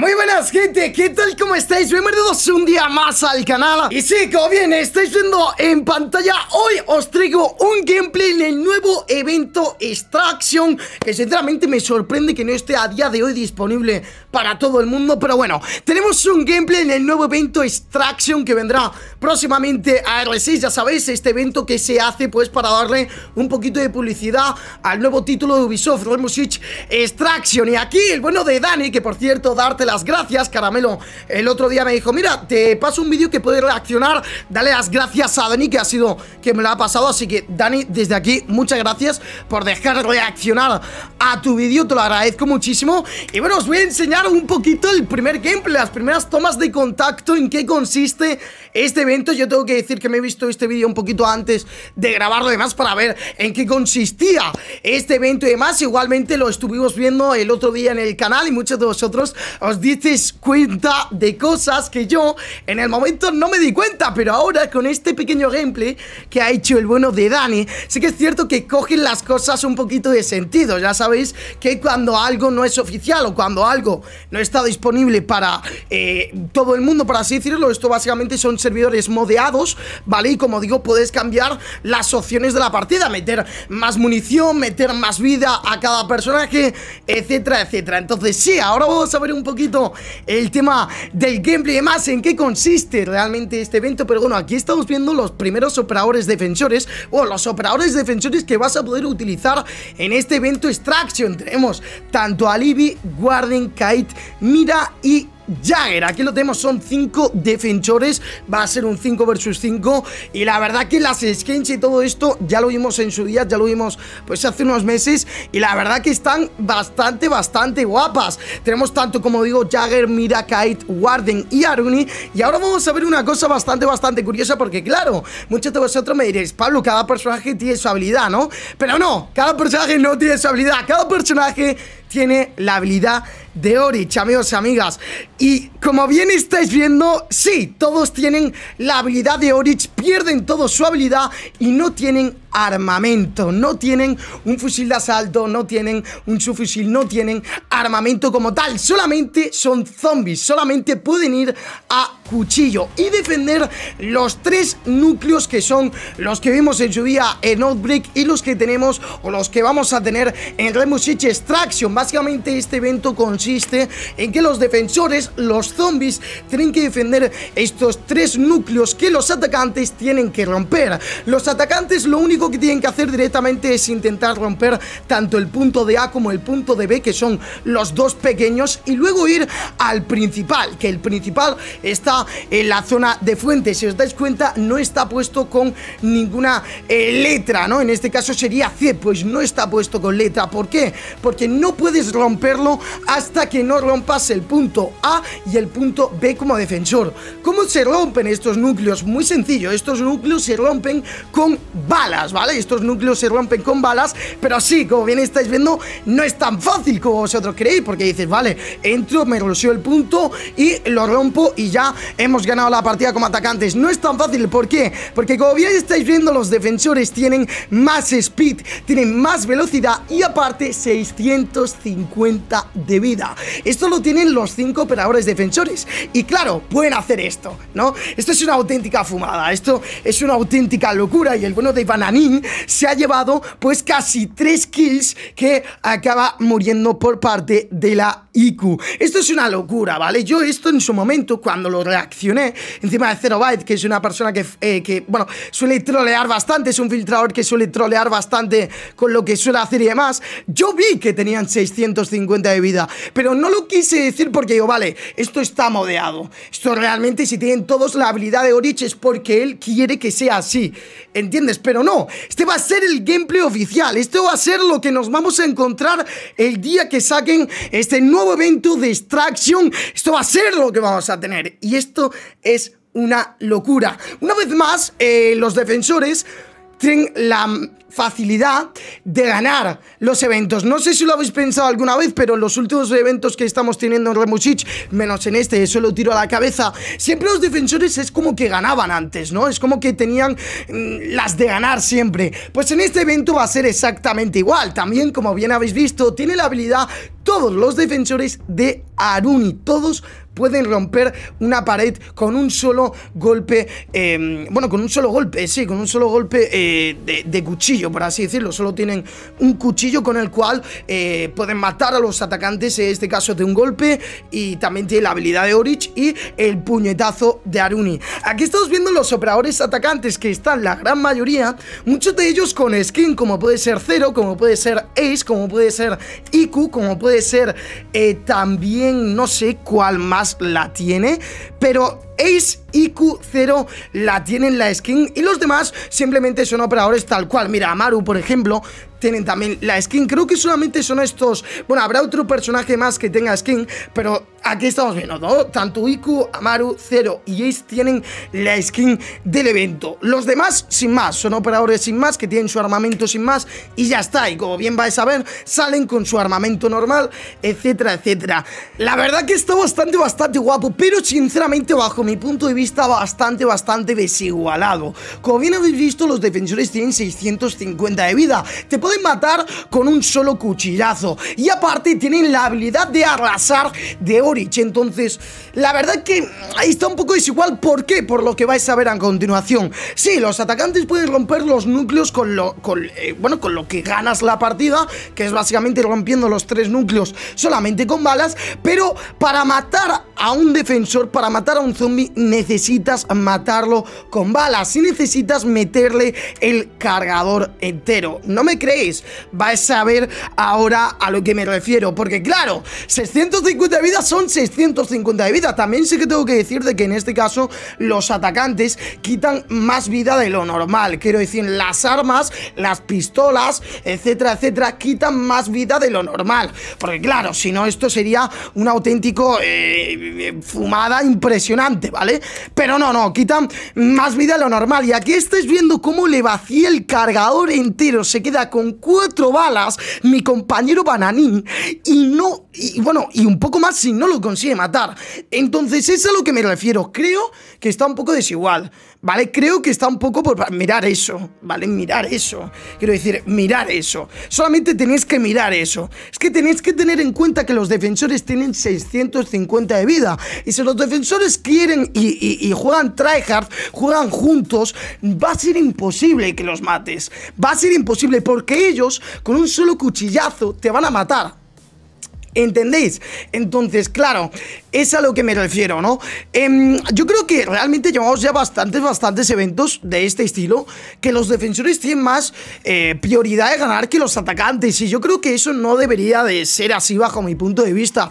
Muy buenas gente, ¿qué tal? ¿Cómo estáis? Bienvenidos un día más al canal Y sí, como bien estáis viendo en pantalla Hoy os traigo un gameplay del nuevo evento Extraction Que sinceramente me sorprende que no esté a día de hoy disponible para todo el mundo Pero bueno, tenemos un gameplay en el nuevo evento Extraction que vendrá próximamente a R6 Ya sabéis, este evento que se hace pues para darle un poquito de publicidad al nuevo título de Ubisoft Rainbow Extraction Y aquí el bueno de Dani, que por cierto, darte las gracias Caramelo, el otro día me dijo Mira, te paso un vídeo que puedes reaccionar Dale las gracias a Dani que ha sido, que me lo ha pasado Así que Dani, desde aquí, muchas gracias por dejar reaccionar a tu vídeo Te lo agradezco muchísimo Y bueno, os voy a enseñar un poquito el primer gameplay, las primeras tomas de contacto, en qué consiste este evento. Yo tengo que decir que me he visto este vídeo un poquito antes de grabarlo, además, para ver en qué consistía este evento y demás. Igualmente lo estuvimos viendo el otro día en el canal y muchos de vosotros os disteis cuenta de cosas que yo en el momento no me di cuenta, pero ahora con este pequeño gameplay que ha hecho el bueno de Dani, sí que es cierto que cogen las cosas un poquito de sentido. Ya sabéis que cuando algo no es oficial o cuando algo no está disponible para eh, todo el mundo, por así decirlo. Esto básicamente son servidores modeados, ¿vale? Y como digo, puedes cambiar las opciones de la partida, meter más munición, meter más vida a cada personaje, etcétera, etcétera. Entonces, sí, ahora vamos a ver un poquito el tema del gameplay y demás, en qué consiste realmente este evento. Pero bueno, aquí estamos viendo los primeros operadores defensores, o los operadores defensores que vas a poder utilizar en este evento Extraction. Tenemos tanto a Libby, Guardian, Kai Mira y Jagger. Aquí lo tenemos, son 5 defensores. Va a ser un 5 versus 5. Y la verdad que las skins y todo esto ya lo vimos en su día, ya lo vimos pues hace unos meses. Y la verdad que están bastante, bastante guapas. Tenemos tanto, como digo, Jagger, Mira, Kite, Warden y Aruni. Y ahora vamos a ver una cosa bastante, bastante curiosa. Porque claro, muchos de vosotros me diréis, Pablo, cada personaje tiene su habilidad, ¿no? Pero no, cada personaje no tiene su habilidad. Cada personaje tiene la habilidad de Orich, amigos y amigas. Y como bien estáis viendo, sí, todos tienen la habilidad de Orich, pierden todo su habilidad y no tienen armamento. No tienen un fusil de asalto, no tienen un subfusil, no tienen armamento como tal. Solamente son zombies, solamente pueden ir a cuchillo y defender los tres núcleos que son los que vimos en su día en Outbreak y los que tenemos o los que vamos a tener en Remus Extraction. Básicamente este evento consiste en que los defensores, los zombies, tienen que defender estos tres núcleos que los atacantes tienen que romper. Los atacantes lo único que tienen que hacer directamente es intentar romper tanto el punto de A como el punto de B, que son los dos pequeños, y luego ir al principal, que el principal está en la zona de fuente. Si os dais cuenta, no está puesto con ninguna eh, letra, ¿no? En este caso sería C, pues no está puesto con letra. ¿Por qué? Porque no puedes romperlo hasta que no rompas el punto A y el punto B como defensor. ¿Cómo se rompen estos núcleos? Muy sencillo, estos núcleos se rompen con balas. ¿vale? estos núcleos se rompen con balas, pero así, como bien estáis viendo, no es tan fácil como vosotros creéis, porque dices, vale, entro, me golpeo el punto y lo rompo y ya hemos ganado la partida como atacantes. No es tan fácil, ¿por qué? Porque como bien estáis viendo, los defensores tienen más speed, tienen más velocidad y aparte 650 de vida. Esto lo tienen los 5 operadores defensores. Y claro, pueden hacer esto, ¿no? Esto es una auténtica fumada, esto es una auténtica locura y el bueno de se ha llevado pues casi Tres kills que acaba muriendo por parte de la esto es una locura, ¿vale? Yo esto en su momento, cuando lo reaccioné, encima de Zero Byte, que es una persona que, eh, que, bueno, suele trolear bastante, es un filtrador que suele trolear bastante con lo que suele hacer y demás, yo vi que tenían 650 de vida, pero no lo quise decir porque yo, vale, esto está modeado. Esto realmente, si tienen todos la habilidad de Orich es porque él quiere que sea así, ¿entiendes? Pero no, este va a ser el gameplay oficial, esto va a ser lo que nos vamos a encontrar el día que saquen este nuevo evento de Extraction. Esto va a ser lo que vamos a tener. Y esto es una locura. Una vez más, eh, los defensores tienen la facilidad de ganar los eventos. No sé si lo habéis pensado alguna vez, pero en los últimos eventos que estamos teniendo en Remusich, menos en este, eso lo tiro a la cabeza, siempre los defensores es como que ganaban antes, ¿no? Es como que tenían mm, las de ganar siempre. Pues en este evento va a ser exactamente igual. También, como bien habéis visto, tiene la habilidad todos los defensores de Aruni, todos pueden romper una pared con un solo golpe, em, bueno, con un solo golpe, sí, con un solo golpe eh, de cuchillo, por así decirlo. Solo tienen un cuchillo con el cual eh, pueden matar a los atacantes, en este caso de un golpe, y también tiene la habilidad de Orich y el puñetazo de Aruni. Aquí estamos viendo los operadores atacantes que están la gran mayoría, muchos de ellos con skin como puede ser Zero, como puede ser Ace, como puede ser Iku, como puede ser eh, también no sé cuál más la tiene, pero Ace, IQ, 0 la tienen la skin y los demás simplemente son operadores tal cual. Mira, Amaru, por ejemplo, tienen también la skin. Creo que solamente son estos. Bueno, habrá otro personaje más que tenga skin, pero aquí estamos viendo, ¿no? Tanto Iku, Amaru, Zero y Ace tienen la skin del evento. Los demás, sin más, son operadores sin más, que tienen su armamento sin más y ya está. Y como bien vais a ver, salen con su armamento normal, etcétera, etcétera. La verdad que está bastante, bastante guapo, pero sinceramente, bajo mi punto de vista, bastante, bastante desigualado. Como bien habéis visto, los defensores tienen 650 de vida. Te pueden matar con un solo cuchillazo. Y aparte tienen la habilidad de arrasar de Orich. Entonces, la verdad que ahí está un poco desigual. ¿Por qué? Por lo que vais a ver a continuación. Sí, los atacantes pueden romper los núcleos con lo, eh, bueno, con lo que ganas la partida, que es básicamente rompiendo los tres núcleos solamente con balas. Pero para matar a un defensor para matar a un zombie necesitas matarlo con balas y necesitas meterle el cargador entero. ¿No me creéis? Vais a ver ahora a lo que me refiero, porque claro, 650 de vida son 650 de vida. También sé que tengo que decir de que en este caso los atacantes quitan más vida de lo normal. Quiero decir, las armas, las pistolas, etcétera, etcétera, quitan más vida de lo normal. Porque claro, si no esto sería un auténtico... Eh, eh, fumada impresionante, ¿vale? Pero no, no, quitan más vida de lo normal. Y aquí estáis viendo cómo le vacía el cargador entero. Se queda con cuatro balas mi compañero Bananín y no... Y bueno, y un poco más si no lo consigue matar. Entonces es a lo que me refiero. Creo que está un poco desigual, ¿vale? Creo que está un poco por mirar eso, ¿vale? Mirar eso. Quiero decir, mirar eso. Solamente tenéis que mirar eso. Es que tenéis que tener en cuenta que los defensores tienen 650 de vida. Y si los defensores quieren y, y, y juegan tryhard, juegan juntos, va a ser imposible que los mates. Va a ser imposible porque ellos con un solo cuchillazo te van a matar. ¿Entendéis? Entonces, claro, es a lo que me refiero, ¿no? Em, yo creo que realmente llevamos ya bastantes, bastantes eventos de este estilo que los defensores tienen más eh, prioridad de ganar que los atacantes y yo creo que eso no debería de ser así bajo mi punto de vista.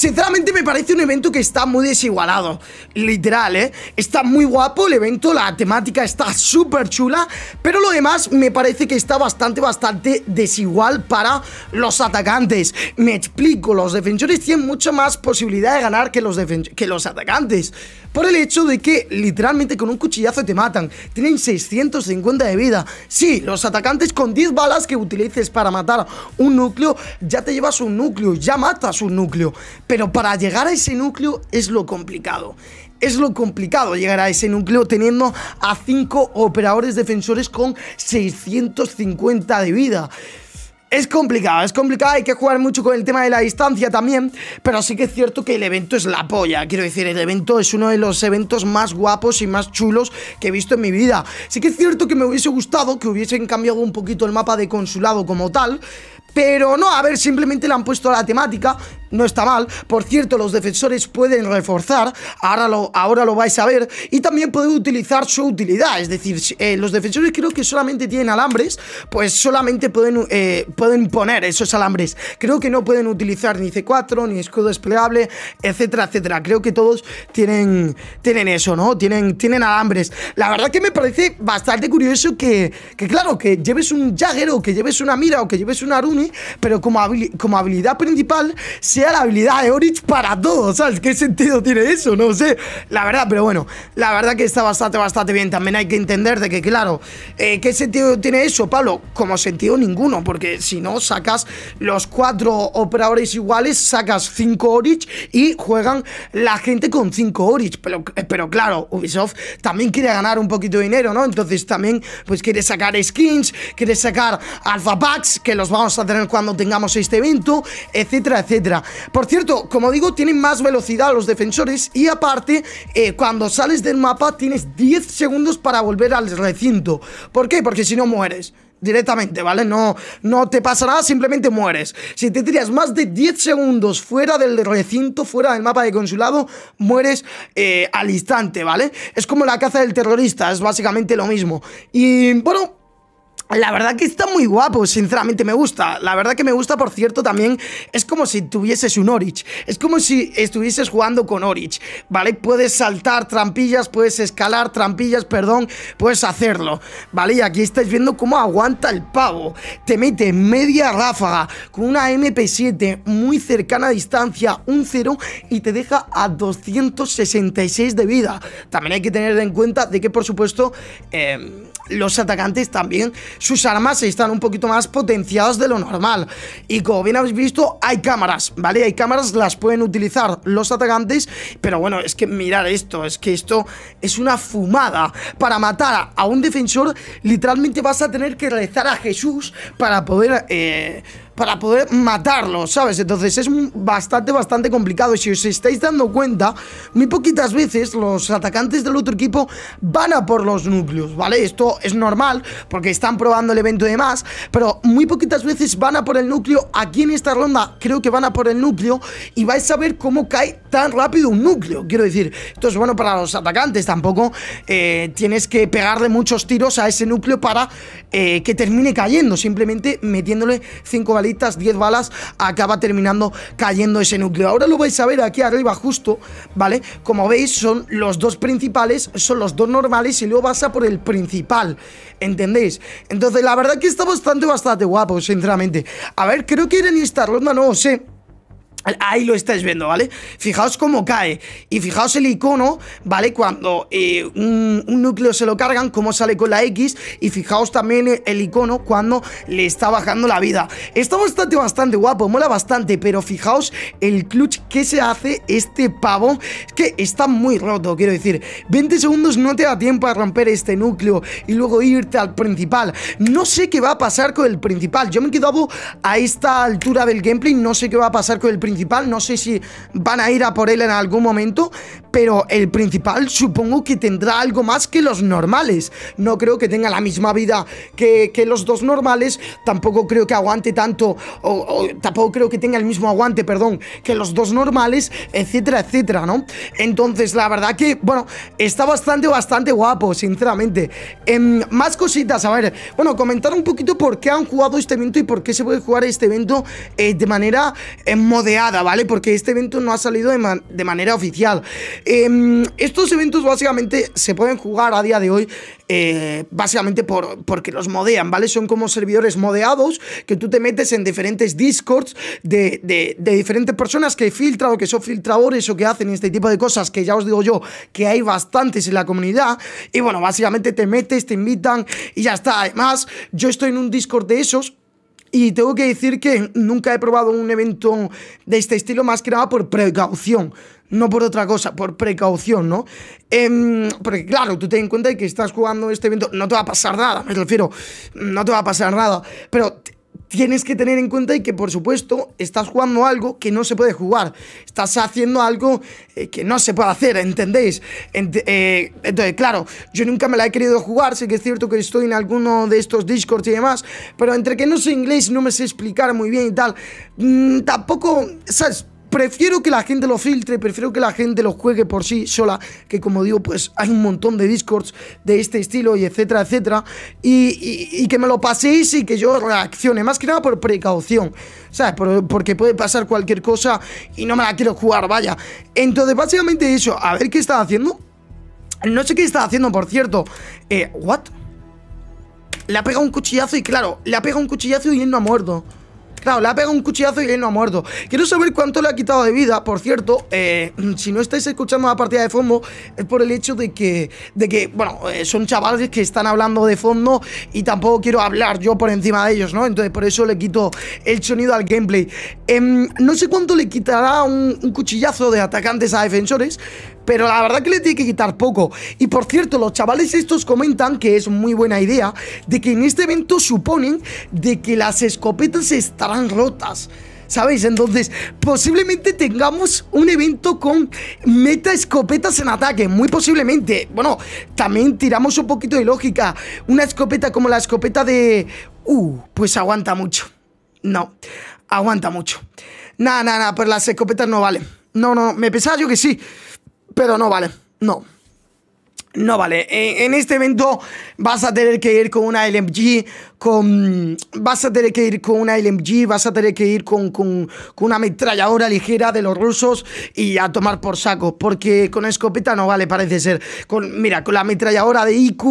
Sinceramente me parece un evento que está muy desigualado. Literal, ¿eh? Está muy guapo el evento, la temática está súper chula, pero lo demás me parece que está bastante, bastante desigual para los atacantes. Me explico, los defensores tienen mucha más posibilidad de ganar que los, que los atacantes. Por el hecho de que literalmente con un cuchillazo te matan. Tienen 650 de vida. Sí, los atacantes con 10 balas que utilices para matar un núcleo, ya te llevas un núcleo, ya matas un núcleo. Pero para llegar a ese núcleo es lo complicado. Es lo complicado llegar a ese núcleo teniendo a 5 operadores defensores con 650 de vida. Es complicado, es complicado, hay que jugar mucho con el tema de la distancia también, pero sí que es cierto que el evento es la polla, quiero decir, el evento es uno de los eventos más guapos y más chulos que he visto en mi vida. Sí que es cierto que me hubiese gustado que hubiesen cambiado un poquito el mapa de consulado como tal, pero no, a ver, simplemente le han puesto la temática no está mal. Por cierto, los defensores pueden reforzar, ahora lo, ahora lo vais a ver, y también pueden utilizar su utilidad. Es decir, eh, los defensores creo que solamente tienen alambres, pues solamente pueden, eh, pueden poner esos alambres. Creo que no pueden utilizar ni C4, ni escudo desplegable, etcétera, etcétera. Creo que todos tienen, tienen eso, ¿no? Tienen, tienen alambres. La verdad que me parece bastante curioso que, que claro, que lleves un Jagger o que lleves una Mira o que lleves una Aruni, pero como, como habilidad principal se la habilidad de Orich para todos ¿sabes? ¿Qué sentido tiene eso? No sé, la verdad, pero bueno, la verdad que está bastante, bastante bien. También hay que entender de que, claro, eh, ¿qué sentido tiene eso, Pablo? Como sentido ninguno, porque si no sacas los cuatro operadores iguales, sacas cinco Orich y juegan la gente con cinco Orich. Eh, pero, claro, Ubisoft también quiere ganar un poquito de dinero, ¿no? Entonces también, pues quiere sacar skins, quiere sacar alpha packs, que los vamos a tener cuando tengamos este evento, etcétera, etcétera. Por cierto, como digo, tienen más velocidad los defensores y aparte, eh, cuando sales del mapa tienes 10 segundos para volver al recinto. ¿Por qué? Porque si no mueres directamente, ¿vale? No, no te pasa nada, simplemente mueres. Si te tiras más de 10 segundos fuera del recinto, fuera del mapa de consulado, mueres eh, al instante, ¿vale? Es como la caza del terrorista, es básicamente lo mismo. Y bueno, la verdad que está muy guapo, sinceramente me gusta. La verdad que me gusta, por cierto, también es como si tuvieses un Orich. Es como si estuvieses jugando con Orich, ¿vale? Puedes saltar trampillas, puedes escalar trampillas, perdón, puedes hacerlo, ¿vale? Y aquí estáis viendo cómo aguanta el pavo. Te mete media ráfaga con una MP7 muy cercana a distancia, un 0 y te deja a 266 de vida. También hay que tener en cuenta de que, por supuesto, eh, los atacantes también sus armas están un poquito más potenciadas de lo normal y como bien habéis visto hay cámaras, ¿vale? Hay cámaras, las pueden utilizar los atacantes pero bueno, es que mirar esto, es que esto es una fumada para matar a un defensor literalmente vas a tener que rezar a Jesús para poder... Eh, para poder matarlo, ¿sabes? Entonces es bastante, bastante complicado. si os estáis dando cuenta, muy poquitas veces los atacantes del otro equipo van a por los núcleos, ¿vale? Esto es normal porque están probando el evento de más, pero muy poquitas veces van a por el núcleo. Aquí en esta ronda creo que van a por el núcleo y vais a ver cómo cae tan rápido un núcleo. Quiero decir, esto es bueno para los atacantes, tampoco eh, tienes que pegarle muchos tiros a ese núcleo para eh, que termine cayendo, simplemente metiéndole 5 balitas 10 balas, acaba terminando cayendo ese núcleo. Ahora lo vais a ver aquí arriba justo, ¿vale? Como veis son los dos principales, son los dos normales y luego vas por el principal, ¿entendéis? Entonces la verdad que está bastante, bastante guapo, sinceramente. A ver, creo que ir en no, no sé. Ahí lo estáis viendo, ¿vale? Fijaos cómo cae. Y fijaos el icono, ¿vale? Cuando eh, un, núcleo se lo cargan, cómo sale con la X. Y fijaos también el icono cuando le está bajando la vida. Está bastante, bastante guapo, mola bastante. Pero fijaos el clutch que se hace este pavo. Es que está muy roto, quiero decir. 20 segundos no te da tiempo a romper este núcleo y luego irte al principal. No sé qué va a pasar con el principal. Yo me he quedado a esta altura del gameplay. No sé qué va a pasar con el principal no sé si van a ir a por él en algún momento, pero el principal supongo que tendrá algo más que los normales. No creo que tenga la misma vida que, los dos normales, tampoco creo que aguante tanto, o, tampoco creo que tenga el mismo aguante, perdón, que los dos normales, etcétera, etcétera, ¿no? Entonces, la verdad que, bueno, está bastante, bastante guapo, sinceramente. Em, más cositas, a ver, bueno, comentar un poquito por qué han jugado este evento y por qué se puede jugar este evento eh, de manera eh, moderna ¿vale? Porque este evento no ha salido de, manera oficial. Em, estos eventos básicamente se pueden jugar a día de hoy, eh, básicamente por, porque los modean, ¿vale? Son como servidores modeados que tú te metes en diferentes discords de, de diferentes personas que filtran o que son filtradores o que hacen este tipo de cosas, que ya os digo yo que hay bastantes en la comunidad. Y bueno, básicamente te metes, te invitan y ya está. Además, yo estoy en un Discord de esos y tengo que decir que nunca he probado un evento de este estilo, más que nada por precaución. No por otra cosa, por precaución, ¿no? Em, porque claro, tú te en cuenta que estás jugando este evento, no te va a pasar nada, me refiero, no te va a pasar nada. Pero tienes que tener en cuenta y que por supuesto estás jugando algo que no se puede jugar, estás haciendo algo eh, que no se puede hacer, ¿entendéis? Eh, entonces, claro, yo nunca me la he querido jugar, sé que es cierto que estoy en alguno de estos discords y demás, pero entre que no sé inglés, no me sé explicar muy bien y tal, mm, tampoco, ¿sabes? prefiero que la gente lo filtre, prefiero que la gente lo juegue por sí sola, que como digo, pues hay un montón de discords de este estilo y etcétera, etcétera, y, que me lo paséis y que yo reaccione, más que nada por precaución, ¿sabes? porque puede pasar cualquier cosa y no me la quiero jugar, vaya. Entonces, básicamente eso, a ver qué está haciendo. No sé qué está haciendo, por cierto. Eh, ¿What? Le ha pegado un cuchillazo y claro, le ha pegado un cuchillazo y él no ha muerto. Claro, le ha pegado un cuchillazo y él no ha muerto. Quiero saber cuánto le ha quitado de vida. Por cierto, eh, si no estáis escuchando la partida de fondo, es por el hecho de que, de que bueno, eh, son chavales que están hablando de fondo y tampoco quiero hablar yo por encima de ellos, ¿no? Entonces, por eso le quito el sonido al gameplay. Em, no sé cuánto le quitará un cuchillazo de atacantes a defensores, pero la verdad que le tiene que quitar poco. Y por cierto, los chavales estos comentan que es muy buena idea de que en este evento suponen de que las escopetas estarán rotas. ¿Sabéis? Entonces, posiblemente tengamos un evento con meta escopetas en ataque. Muy posiblemente. Bueno, también tiramos un poquito de lógica. Una escopeta como la escopeta de... Uh, pues aguanta mucho. No, aguanta mucho. Nada, nada, nada, pero las escopetas no valen. No, no, me pensaba yo que sí. Pero no vale, no no vale. En, este evento vas a tener que ir con una LMG, con, vas a tener que ir con una LMG, vas a tener que ir con, con, una ametralladora ligera de los rusos y a tomar por saco, porque con escopeta no vale, parece ser. Con, mira, con la ametralladora de IQ,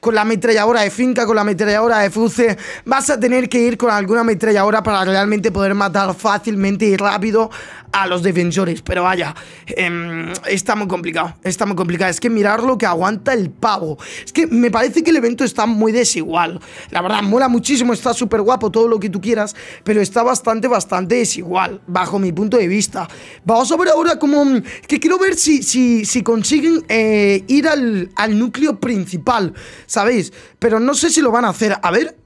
con la ametralladora de Finca, con la ametralladora de Fuce, vas a tener que ir con alguna ametralladora para realmente poder matar fácilmente y rápido a los defensores. Pero vaya, em, está muy complicado, está muy complicado. Es que mirar lo que aguanta el pavo. Es que me parece que el evento está muy desigual. La verdad, mola muchísimo, está súper guapo, todo lo que tú quieras, pero está bastante, bastante desigual, bajo mi punto de vista. Vamos a ver ahora cómo... Que quiero ver si, si, consiguen eh, ir al, al núcleo principal, ¿sabéis? Pero no sé si lo van a hacer. A ver...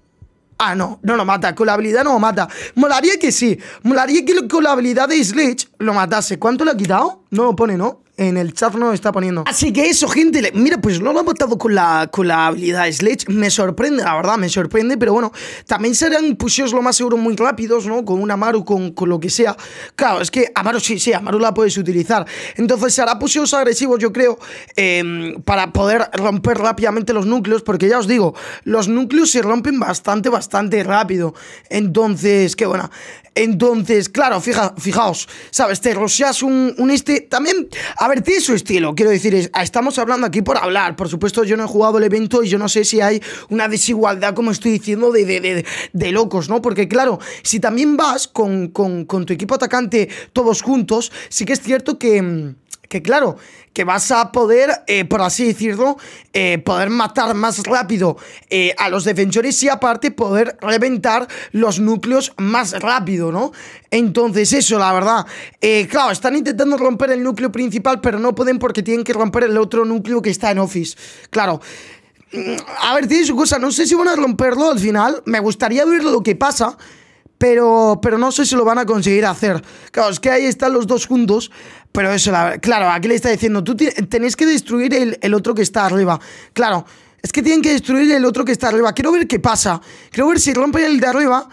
Ah, no, no lo mata. Con la habilidad no lo mata. Molaría que sí. Molaría que con la habilidad de Sledge lo matase. ¿Cuánto le ha quitado? No lo pone, ¿no? en el chat lo está poniendo. Así que eso, gente, mira, pues no lo ha votado con la, con la habilidad Sledge. Me sorprende, la verdad, me sorprende, pero bueno, también serán pusheos lo más seguro muy rápidos, ¿no? Con un Amaru, con, lo que sea. Claro, es que Amaru sí, sí, Amaru la puedes utilizar. Entonces será pusheos agresivos, yo creo, em, para poder romper rápidamente los núcleos, porque ya os digo, los núcleos se rompen bastante, bastante rápido. Entonces, qué buena. Entonces, claro, fija, fijaos, ¿sabes? Te roseas un este. También a ver, tiene su estilo, quiero decir, ah, estamos hablando aquí por hablar. Por supuesto, yo no he jugado el evento y yo no sé si hay una desigualdad, como estoy diciendo, de, de, locos, ¿no? Porque claro, si también vas con, tu equipo atacante todos juntos, sí que es cierto que mm, que claro, que vas a poder, eh, por así decirlo, eh, poder matar más rápido eh, a los defensores y aparte poder reventar los núcleos más rápido, ¿no? Entonces eso, la verdad, claro, están intentando romper el núcleo principal, pero no pueden porque tienen que romper el otro núcleo que está en Office. Claro, mm, a ver, tiene su cosa. No sé si van a romperlo al final. Me gustaría ver lo que pasa. Pero, pero no sé si lo van a conseguir hacer. Claro, es que ahí están los dos juntos. Pero eso, la, claro, aquí le está diciendo, tú tenéis que destruir el, otro que está arriba. Claro, es que tienen que destruir el otro que está arriba. Quiero ver qué pasa. Quiero ver si rompe el de arriba.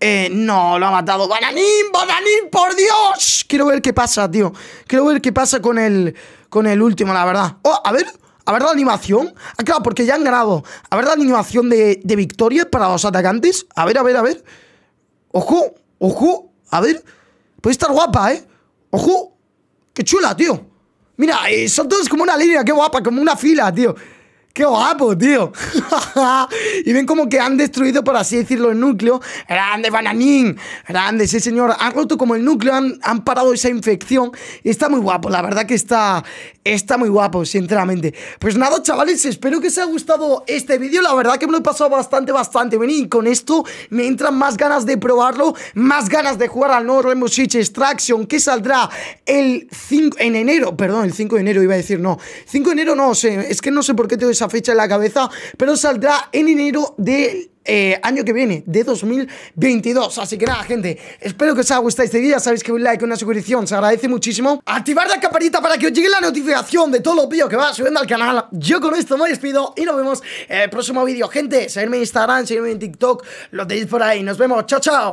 Eh, no, lo ha matado. ¡Bananín, Bananín, por Dios! Quiero ver qué pasa, tío. Quiero ver qué pasa con el, con el último, la verdad. Oh, a ver, a ver la animación. Ah, claro, porque ya han ganado. A ver la animación de, de victoria para los atacantes. A ver, a ver, a ver. Ojo, ojo, a ver. Puede estar guapa, ¿eh? Ojo, Qué chula, tío. Mira, eh, son todos como una línea, qué guapa, como una fila, tío. ¡Qué guapo, tío! y ven como que han destruido, por así decirlo, el núcleo. ¡Grande, Bananín! ¡Grande, sí, señor! Han roto como el núcleo, han, parado esa infección. Y está muy guapo, la verdad que está, está muy guapo, sinceramente. Pues nada, chavales, espero que os haya gustado este vídeo. La verdad que me lo he pasado bastante, bastante bien. Y con esto me entran más ganas de probarlo, más ganas de jugar al nuevo Rainbow Six Extraction, que saldrá el 5... En enero, perdón, el 5 de enero iba a decir, no. 5 de enero no sé, es que no sé por qué tengo esa fecha en la cabeza, pero saldrá en enero del eh, año que viene, de 2022. Así que nada, gente, espero que os haya gustado este vídeo. Sabéis que un like, una suscripción, se agradece muchísimo. Activar la campanita para que os llegue la notificación de todos los vídeos que va subiendo al canal. Yo con esto me despido y nos vemos en el próximo vídeo. Gente, seguidme en Instagram, seguidme en TikTok, lo tenéis por ahí. Nos vemos, chao, chao.